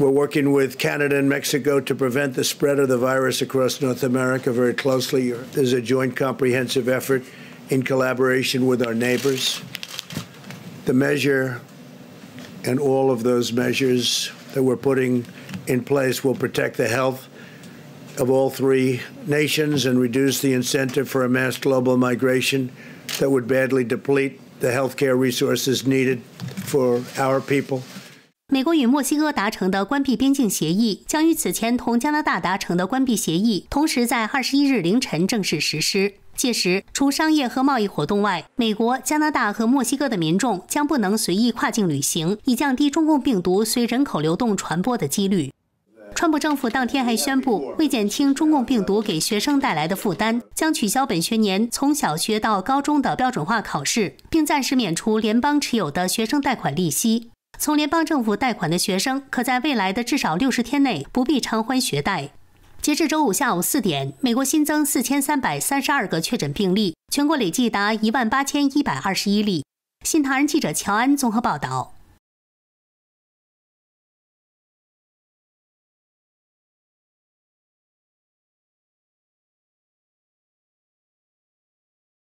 We're working with Canada and Mexico to prevent the spread of the virus across North America very closely. There's a joint comprehensive effort in collaboration with our neighbors. The measure and all of those measures that we're putting in place will protect the health of all three nations and reduce the incentive for a mass global migration that would badly deplete the healthcare resources needed for our people. 美国与墨西哥达成的关闭边境协议，将与此前同加拿大达成的关闭协议同时在二十一日凌晨正式实施。届时，除商业和贸易活动外，美国、加拿大和墨西哥的民众将不能随意跨境旅行，以降低中共病毒随人口流动传播的几率。川普政府当天还宣布，为减轻中共病毒给学生带来的负担，将取消本学年从小学到高中的标准化考试，并暂时免除联邦持有的学生贷款利息。从联邦政府贷款的学生可在未来的至少六十天内不必偿还学贷。截至周五下午四点，美国新增四千三百三十二个确诊病例，全国累计达一万八千一百二十一例。新唐人记者乔安综合报道。